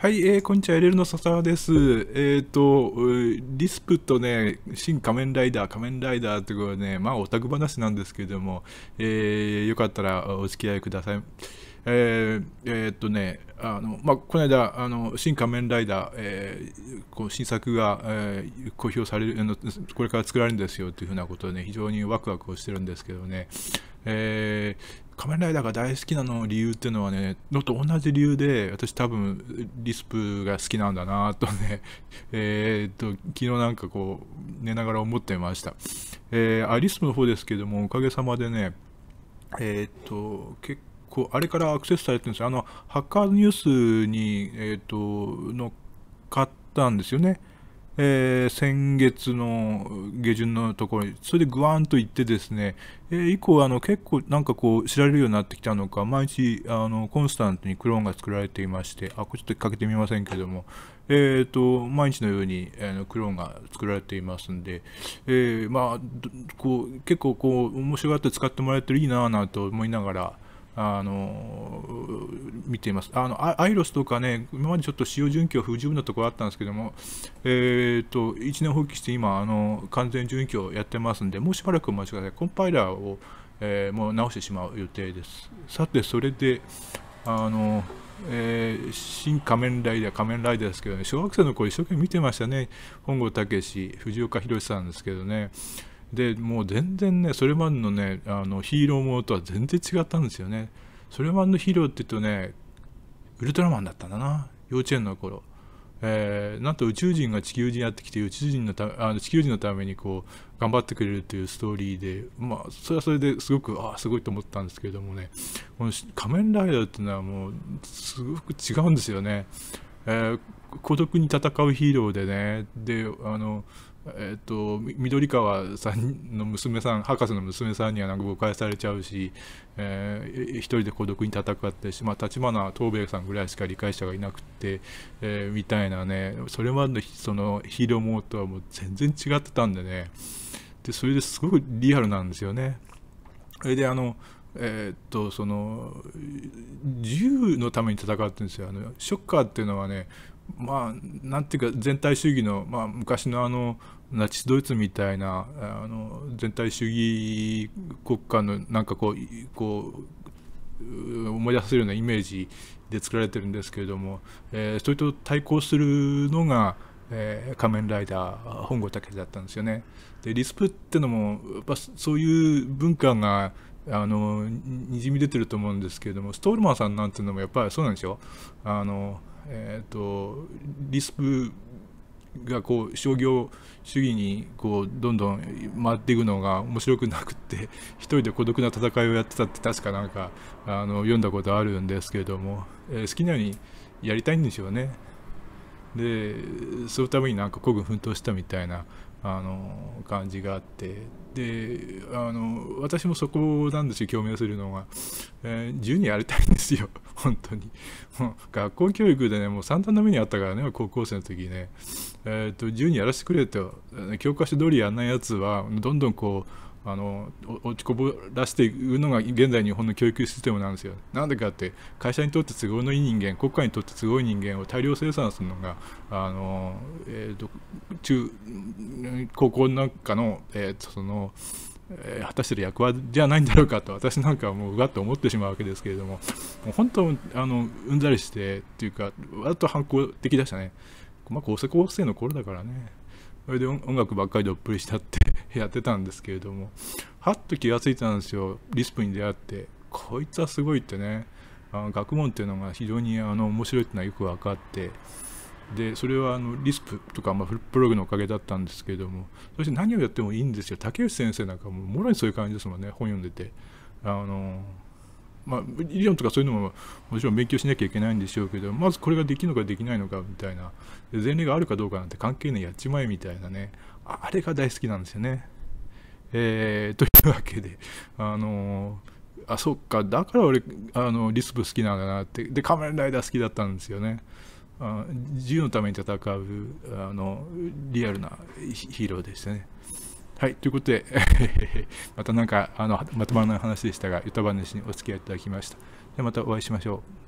はい、えー、こんにちは、エレルの笹田です。えっ、ー、と、リスプとね、新仮面ライダー、仮面ライダーってことはね、まあオタク話なんですけれども、えー、よかったらお付き合いください。えー、えー、っとね、あのまあ、この間、あの新仮面ライダー、えー、こう新作が、えー、公表されるこれから作られるんですよというふうなことで、ね、非常にワクワクをしてるんですけどね、えー、仮面ライダーが大好きなの理由っていうのはね、のと同じ理由で、私多分、リスプが好きなんだなとね、えー、っと、昨日なんかこう、寝ながら思ってました。えー、あリスプの方ですけども、おかげさまでね、えー、っと、結こうあれからアクセスされてるんですよ。あの、ハッカーニュースに、えっ、ー、と、の、っったんですよね。えー、先月の下旬のところに、それでぐわーんと行ってですね、えー、以降あの、結構なんかこう、知られるようになってきたのか、毎日あのコンスタントにクローンが作られていまして、あ、これちょっとかけてみませんけども、えーと、と毎日のようにあのクローンが作られていますんで、えー、まあ、こう結構こう、面白がって使ってもらえてるいいなぁなと思いながら、あの見ています。あのアイロスとかね、今までちょっと使用準拠不十分なところあったんですけども、えーと、一年放棄して今あの、完全準拠をやってますんで、もうしばらくお待ちください。コンパイラーを、えー、もう直してしまう予定です。さて、それで、あのえー、新仮面ライダー、仮面ライダーですけどね、小学生の頃一生懸命見てましたね、本郷武史、藤岡弘さんですけどね、でもう全然ねそれまでのねあのヒーローものとは全然違ったんですよねそれまでのヒーローって言うとねウルトラマンだったんだな幼稚園の頃えー、なんと宇宙人が地球人やってきて宇宙人のたあの地球人のためにこう頑張ってくれるというストーリーで、まあ、それはそれですごくああすごいと思ったんですけれどもねこの「仮面ライダー」っていうのはもうすごく違うんですよね。えー、孤独に戦うヒーローでねであのえっと、緑川さんの娘さん博士の娘さんにはなんか誤解されちゃうし、えー、一人で孤独に戦ってしまあ立花東兵衛さんぐらいしか理解者がいなくて、えー、みたいなねそれまでのそのヒーローモードはもう全然違ってたんでねでそれですごくリアルなんですよね。それであのえー、っとその銃のために戦ってるんですよあのショッカーっていうのはねまあ、なんていうか全体主義の、まあ、昔のあのナチスドイツみたいなあの全体主義国家のなんかこうこう思い出させるようなイメージで作られてるんですけれども、えー、それと対抗するのが、えー、仮面ライダー本郷武だったんですよね。でリスプってのもやっぱそういう文化があのにじみ出てると思うんですけれどもストールマンさんなんていうのもやっぱりそうなんですよ。あのえーと、リスプがこう商業主義にこうどんどん回っていくのが面白くなくって 一人で孤独な戦いをやってたって確かなんかあの読んだことあるんですけれども、えー、好きなようにやりたいんでしょうねでそのためになんか孤軍奮闘したみたいなあの感じがあってであの私もそこなんですよ共鳴するのが、えー、自由にやりたいんですよ 本当に学校教育でねもう散々な目にあったからね高校生の時ね、えーと、と自由にやらせてくれと教科書通りやんないやつはどんどんこうあの落ちこぼらしているのが現在日本の教育システムなんですよ。なんでかって会社にとって都合のいい人間国家にとって都合いい人間を大量生産するのがあの、えーと、中高校んかの,、えーと、そのえ果たしてる役割じゃないんだろうかと私なんかはもううわっと思ってしまうわけですけれどももう本当あのうんざりしてっていうかわっと反抗的でしたねまあ高校生の頃だからねそれで音楽ばっかりどっぷりしたってやってたんですけれどもはっと気がついたんですよリスプに出会ってこいつはすごいってねあの学問っていうのが非常にあの面白いっていうのはよく分かってでそれはあのリスプとか、まあ、フリップログのおかげだったんですけれどもそして何をやってもいいんですよ竹内先生なんかももろにそういう感じですもんね本読んでてあのまあ、理論とかそういうのももちろん勉強しなきゃいけないんでしょうけど、まずこれができるのかできないのかみたいな、前例があるかどうかなんて関係ないやっちまえみたいなね、あれが大好きなんですよね。えー、というわけで、あのー、あ、そっか、だから俺、あの、リスプ好きなんだなって、で、仮面ライダー好きだったんですよね。あ自由のために戦う、あの、リアルなヒーローでしたね。はい、ということで、またなんか、あの、まとまらない話でしたが、ヨタ話にお付き合いいただきました。ではまたお会いしましょう。